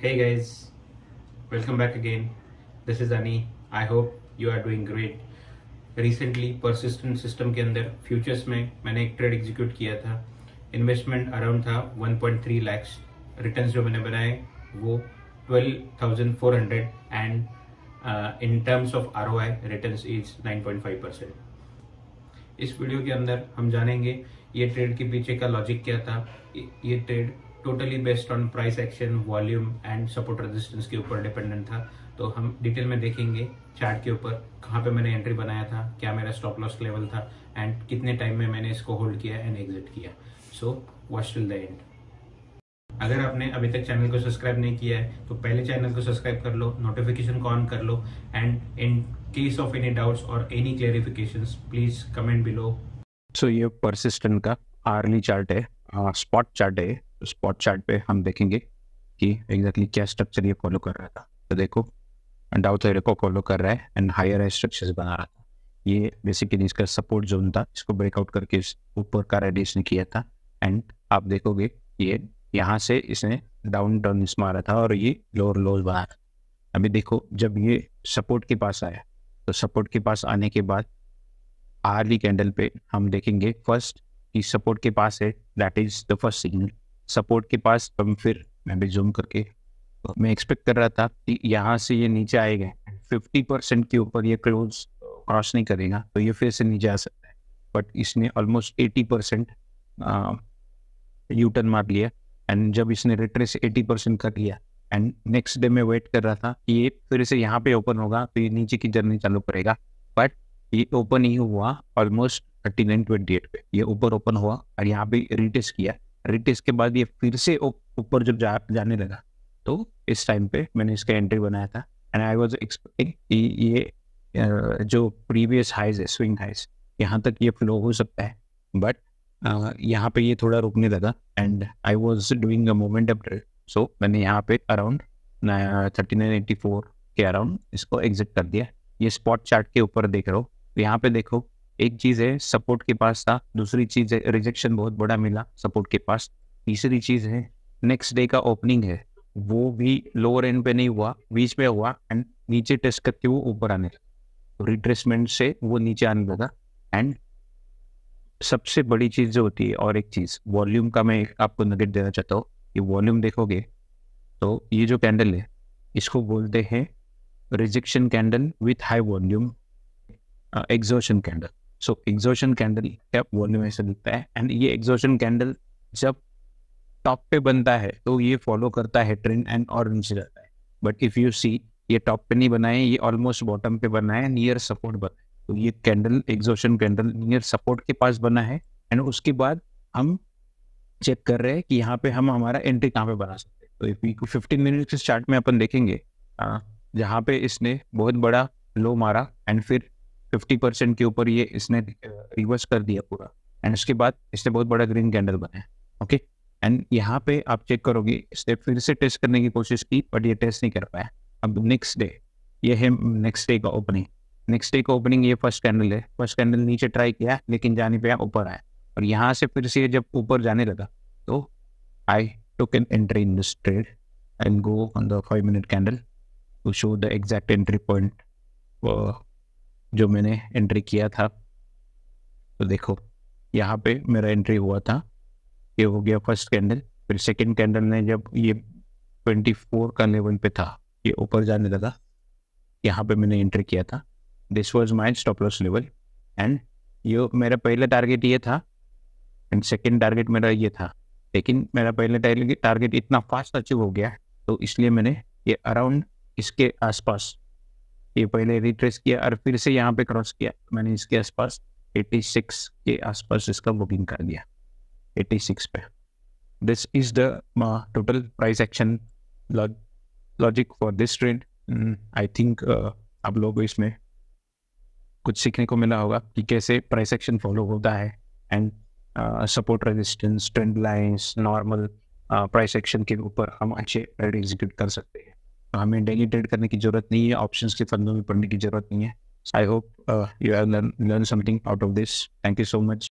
Hey guys, welcome back again. This is Ani. I hope you are doing great. Recently persistent system के अंदर futures में मैंने एक trade execute किया था इन्वेस्टमेंट अराउंड था 1.3 लैक्स रिटर्न्स जो मैंने बनाए वो 12,400 and in terms of R O I return is 9.5 percent इस वीडियो के अंदर हम जानेंगे ये ट्रेड के पीछे का लॉजिक क्या था ये trade totally based on price action volume and support resistance के ऊपर डिपेंडेंट था तो हम डिटेल में देखेंगे चार्ट के ऊपर कहाँ पे मैंने एंट्री बनाया था क्या मेरा स्टॉप लॉस लेवल था एंड कितने टाइम में मैंने इसको होल्ड किया एंड एग्जिट किया so watch till the end अगर आपने अभी तक चैनल को सब्सक्राइब नहीं किया है तो पहले चैनल को सब्सक्राइब कर लो नोटिफिकेशन को ऑन कर लो and in case of any doubts और any clarification please comment below so ये परसिस्टेंट का आर्ली चार्ट है स्पॉट हाँ, चार्ट है स्पॉट चार्ट पे हम देखेंगे कि एग्जैक्टली क्या स्ट्रक्चर ये फॉलो कर रहा था तो देखो डाउ थे को फॉलो कर रहा है एंड हायर हाई स्ट्रक्चर बना रहा था ये बेसिकली इसका सपोर्ट जोन था इसको ब्रेकआउट करके इस ऊपर का रेडिएशन किया था एंड आप देखोगे ये यहाँ से इसने डाउन टर्न मारा था और ये लोअर लोज बना था अभी देखो जब ये सपोर्ट के पास आया तो सपोर्ट के पास आने के बाद आर्ली कैंडल पे हम देखेंगे फर्स्ट कि सपोर्ट के पास है that is the first signal support के पास हम फिर मैं भी जूम करके मैं एक्सपेक्ट कर रहा था कि यहाँ से ये नीचे आएगा फिफ्टी परसेंट के ऊपर ये क्लोज क्रॉस नहीं करेगा तो ये फिर से नीचे आ सकता है बट इसने almost eighty percent U turn मार लिया एंड जब इसने रिट्रेस एटी परसेंट कर लिया एंड नेक्स्ट डे मैं वेट कर रहा था कि ये फिर से यहाँ पे ओपन होगा तो ये नीचे की जर्नी चालू करेगा बट ये ओपन ही हुआ almost thirty nine twenty eight पे ये ऊपर ओपन हुआ और यहाँ पे रिटेस्ट किया रिटेस के बाद ये फिर से ऊपर जब जा, जाने लगा तो इस टाइम पे मैंने इसका एंट्री बनाया था एंड आई वाज एक्सपेक्टिंग ये जो प्रीवियस हाइज है स्विंग हाइज यहाँ तक ये फ्लो हो सकता है बट यहाँ पे ये थोड़ा रुकने लगा and I was doing a moment up so मैंने यहाँ पे around thirty nine eighty four के अराउंड इसको एग्जिट कर दिया ये स्पॉट चार्ट के ऊपर देख रहे हो यहाँ पे देखो एक चीज है सपोर्ट के पास था दूसरी चीज है रिजेक्शन बहुत बड़ा मिला सपोर्ट के पास तीसरी चीज है नेक्स्ट डे का ओपनिंग है वो भी लोअर एंड पे नहीं हुआ बीच में हुआ एंड नीचे टेस्ट करके वो ऊपर आने लगा रिट्रेसमेंट से वो नीचे आने लगा एंड सबसे बड़ी चीज जो होती है और एक चीज वॉल्यूम का मैं आपको नगेट देना चाहता हूँ कि वॉल्यूम देखोगे तो ये जो कैंडल है इसको बोलते हैं rejection candle with high volume exhaustion candle so exhaustion candle टेप वॉल्यूम में दिखता है एंड ये एग्जॉशन कैंडल जब टॉप पे बनता है तो ये फॉलो करता है ट्रेंड एंड और नीचे जाता है बट इफ़ यू सी ये टॉप पे नहीं बनाए ये ऑलमोस्ट बॉटम पे बना है नियर सपोर्ट बना है तो ये candle exhaustion candle near support के पास बना है एंड उसके बाद हम चेक कर रहे हैं कि यहाँ पे हम हमारा एंट्री कहाँ पे बना सकते हैं तो इफ यू फिफ्टीन मिनट के चार्ट में अपन देखेंगे हाँ, जहाँ पे इसने बहुत बड़ा लो मारा एंड फिर फिफ्टी परसेंट के ऊपर ये इसने रिवर्स कर दिया पूरा एंड उसके बाद इसने बहुत बड़ा ग्रीन कैंडल बनाया ओके एंड यहाँ पे आप चेक करोगे इसने फिर से टेस्ट करने की कोशिश की बट ये टेस्ट नहीं कर पाया अब नेक्स्ट डे ये है नेक्स्ट डे का ओपनिंग नेक्स्ट डे का ओपनिंग ये फर्स्ट कैंडल है फर्स्ट कैंडल नीचे ट्राई किया लेकिन जाने पे ऊपर आया और यहाँ से फिर से जब ऊपर जाने लगा तो I took an entry in this trade and go on the five minute candle to show the exact entry point जो मैंने एंट्री किया था तो देखो यहाँ पे मेरा एंट्री हुआ था ये हो गया फर्स्ट कैंडल फिर सेकंड कैंडल ने जब ये 24 का लेवल पे था ये ऊपर जाने लगा यहाँ पे मैंने एंट्री किया था this was my stop loss level and ये मेरा पहला टारगेट ये था एंड सेकंड टारगेट मेरा ये था लेकिन मेरा पहले टारगेट इतना फास्ट अचीव हो गया तो इसलिए मैंने ये अराउंड इसके आसपास ये पहले रिट्रेस किया और फिर से यहाँ पे क्रॉस किया मैंने इसके आसपास 86 के आसपास इसका बुकिंग कर दिया 86 पे this is the total price action logic for this trend I think आप लोगों को इसमें कुछ सीखने को मिला होगा कि कैसे प्राइस एक्शन फॉलो होता है and support resistance trend lines normal price action के ऊपर हम अच्छे एग्जीक्यूट कर सकते हैं हमें डेली ट्रेड करने की जरूरत नहीं है ऑप्शंस के फंदों में पढ़ने की जरूरत नहीं है I hope you have learn something out of this thank you so much